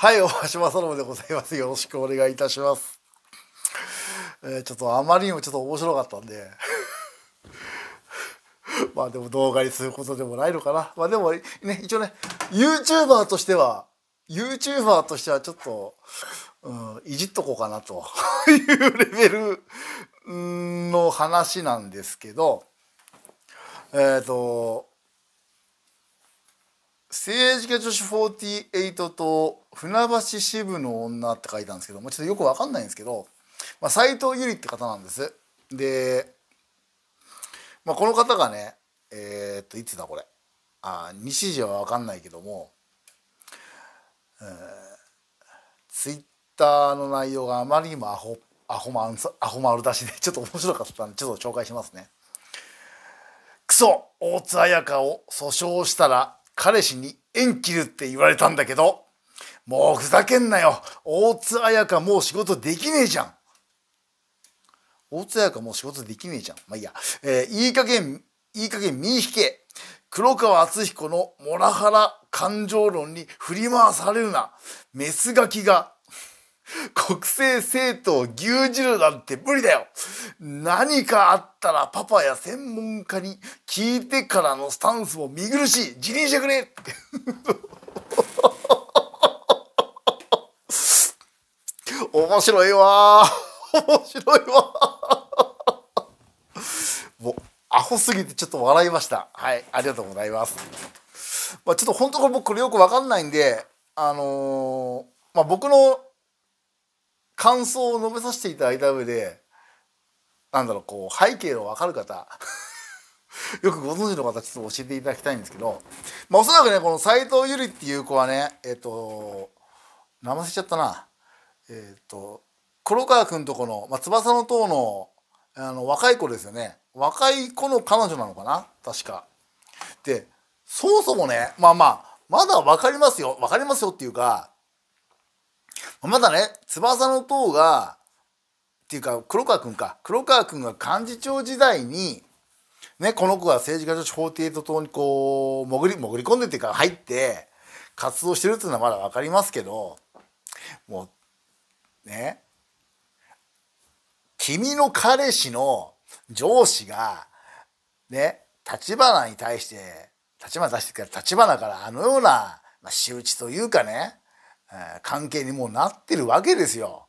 はい、大島そのでございます。よろしくお願いいたします。えー、ちょっとあまりにもちょっと面白かったんで まあでも動画にすることでもないのかな。まあでもね、一応ね、YouTuber としては、YouTuber としてはちょっと、うん、いじっとこうかなと いうレベルの話なんですけど、えっ、ー、と、政治家女子48と船橋支部の女って書いたんですけどもちょっとよくわかんないんですけど、まあ、斉藤由里って方なんですで、まあ、この方がねえー、っといつだこれあ西時はわかんないけども、ツイッターの内容があまりにもアホアホマンアホ丸出しで ちょっと面白かったんでちょっと紹介しますねクソ大津彩香を訴訟したら彼氏に縁切るって言われたんだけど、もうふざけんなよ。大津彩香もう仕事できねえじゃん。大津彩香もう仕事できねえじゃん。まあいいや。えー、いい加減、いい加減身引け。黒川敦彦のモラハラ感情論に振り回されるな。メスガキが国政政党牛耳るなんて無理だよ何かあったらパパや専門家に聞いてからのスタンスも見苦しい辞任してくれ 面白いわ面白いわもうアホすぎてちょっと笑いましたはいありがとうございますまあちょっと本当これ僕これよくわかんないんであのー、まあ僕の感想を述べさせていただいた上でなんだろうこう背景を分かる方 よくご存知の方ちょっと教えていただきたいんですけど、まあ、おそらくねこの斎藤ゆりっていう子はねえっ、と名前ちゃったなえっ、と黒川君とこの、まあ、翼の塔のあの若い子ですよね若い子の彼女なのかな確か。でそもそもねまあまあまだ分かりますよ分かりますよっていうかまだね翼の塔がっていうか黒川君か黒川君が幹事長時代にねこの子が政治家女子48党にこう潜り潜り込んでっていうか入って活動してるっていうのはまだ分かりますけどもうね君の彼氏の上司がね立花に対して立花出してから立花からあのような、まあ、仕打ちというかね関係にもうなってるわけですよ。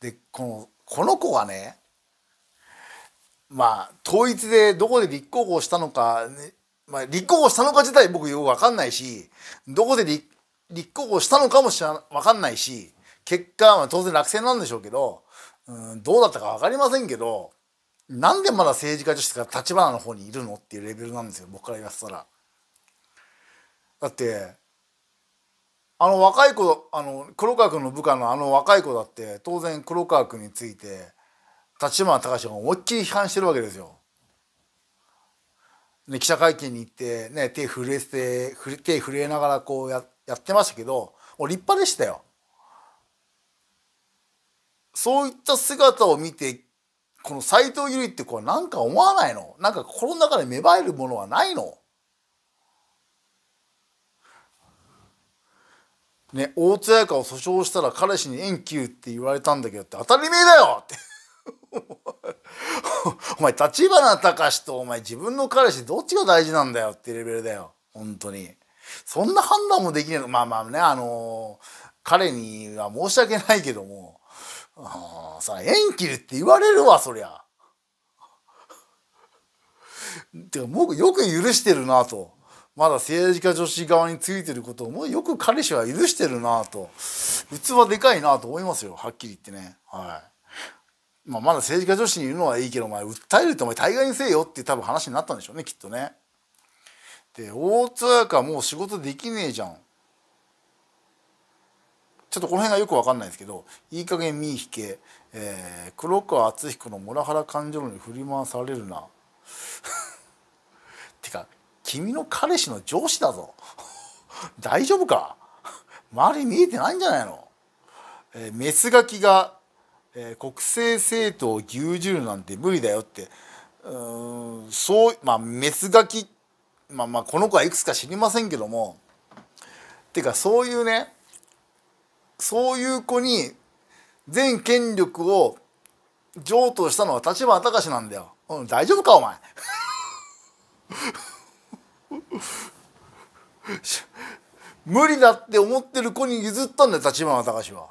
でこのこの子はねまあ統一でどこで立候補したのか、ね、まあ、立候補したのか自体僕よく分かんないしどこで立候補したのかもし分かんないし結果、まあ、当然落選なんでしょうけど、うん、どうだったか分かりませんけどなんでまだ政治家として立花の方にいるのっていうレベルなんですよ僕から言わせたら。だってあの若い子あの黒川君の部下のあの若い子だって当然黒川君について立花隆が思いっきり批判してるわけですよ。ね、記者会見に行ってね手震えて手震えながらこうややってましたけどもう立派でしたよ。そういった姿を見てこの斎藤由里って子は何か思わないのなんか心の中で芽生えるものはないのね、大津彩香を訴訟したら彼氏に縁切って言われたんだけどって当たり前だよって お前立花隆とお前自分の彼氏どっちが大事なんだよってレベルだよ本当にそんな判断もできないのまあまあねあのー、彼には申し訳ないけどもあさ縁切るって言われるわそりゃてか僕よく許してるなとまだ政治家女子側についてることをもうよく彼氏は許してるなと器でかいなと思いますよはっきり言ってねはい。まあ、まだ政治家女子にいるのはいいけどお前訴えるってお前大概にせえよって多分話になったんでしょうねきっとね。で大津香もう仕事できねえじゃん。ちょっとこの辺がよく分かんないですけどいい加減身引け、えー、黒川敦彦のモラハラ感情に振り回されるな君の彼氏の上司だぞ 大丈夫か周り見えてないんじゃないの、えー、メスガキが、えー、国政政党を牛耳るなんて無理だよってうんそうまあメスガキまあまあこの子はいくつか知りませんけどもてかそういうねそういう子に全権力を譲渡したのは立花隆なんだよ、うん、大丈夫かお前 無理だって思ってる子に譲ったんだよ立花隆は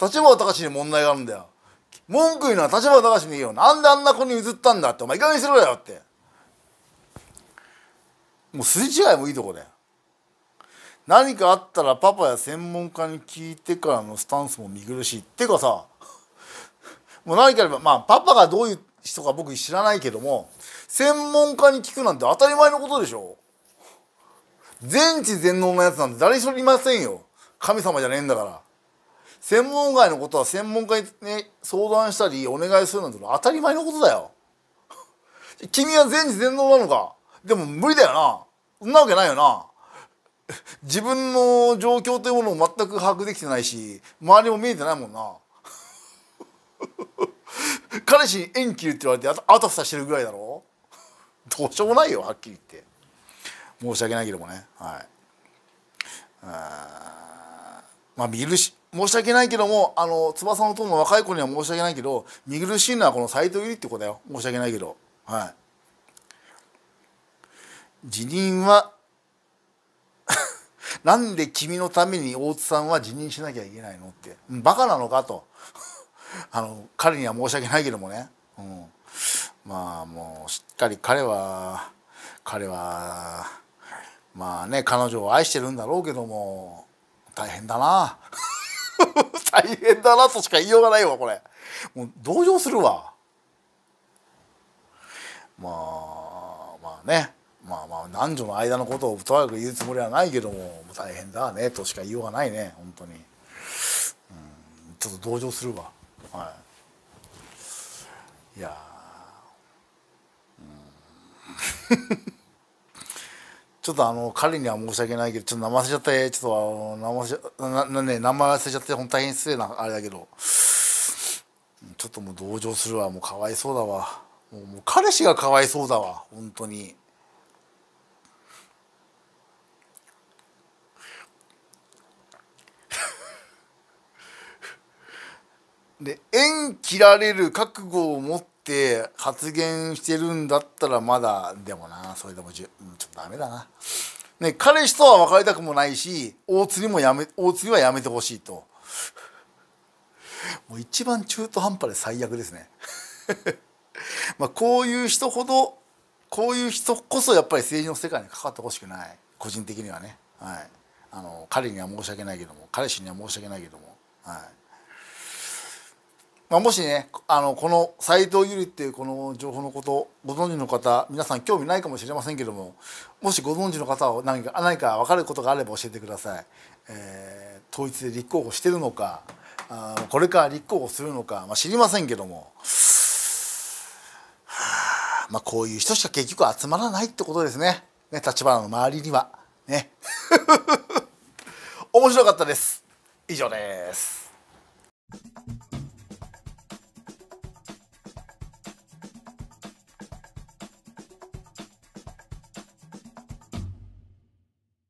立花隆に問題があるんだよ文句言うのは立花隆にいいよなんであんな子に譲ったんだってお前いか加減にしろよってもう筋違いもいいとこだよ何かあったらパパや専門家に聞いてからのスタンスも見苦しいっていうかさもう何かあればまあパパがどういう人か僕知らないけども専門家に聞くなんて当たり前のことでしょ全知全能のやつなんて誰しもいませんよ神様じゃねえんだから専門外のことは専門家に、ね、相談したりお願いするなんて当たり前のことだよ君は全知全能なのかでも無理だよなそんなわけないよな自分の状況というものを全く把握できてないし周りも見えてないもんな彼氏に縁切るって言われてあたふたしてるぐらいだろどうしようもないよはっきり言って。申し訳ないけどもねはいあまあ見るし申し訳ないけどもあの翼の友の若い子には申し訳ないけど見苦しいのはこの斎藤由里って子だよ申し訳ないけどはい辞任は なんで君のために大津さんは辞任しなきゃいけないのってバカなのかと あの彼には申し訳ないけどもね、うん、まあもうしっかり彼は彼はまあね彼女を愛してるんだろうけども大変だな 大変だなとしか言いようがないわこれもう同情するわまあまあねまあまあ男女の間のことをとにかく言うつもりはないけども大変だねとしか言いようがないね本当に、うん、ちょっと同情するわはいいやうんちょっとあの彼には申し訳ないけどちょっと名前忘れちゃってちょっと名前忘れね、名前忘れちゃって本当大変失礼なあれだけどちょっともう同情するわもうかわいそうだわもう彼氏がかわいそうだわ本当に。で縁切られる覚悟を持ってって発言してるんだったらまだでもなそれでもちょっとダメだな。ね、彼氏とは別れたくもないし大釣りもやめ大釣りはやめてほしいと もう一番中途半端で最悪ですね まあこういう人ほどこういう人こそやっぱり政治の世界にかかってほしくない個人的にはね、はい、あの彼には申し訳ないけども彼氏には申し訳ないけども、はい、まあ、もしねあのこの斎藤由里っていうこの情報のことご存知の方皆さん興味ないかもしれませんけどももしご存知の方は何か何か分かることがあれば教えてください。えー、統一で立候補してるのかあこれから立候補するのか、まあ、知りませんけども、まあ、こういう人しか結局集まらないってことですねね立花の周りにはね 面白かったです以上です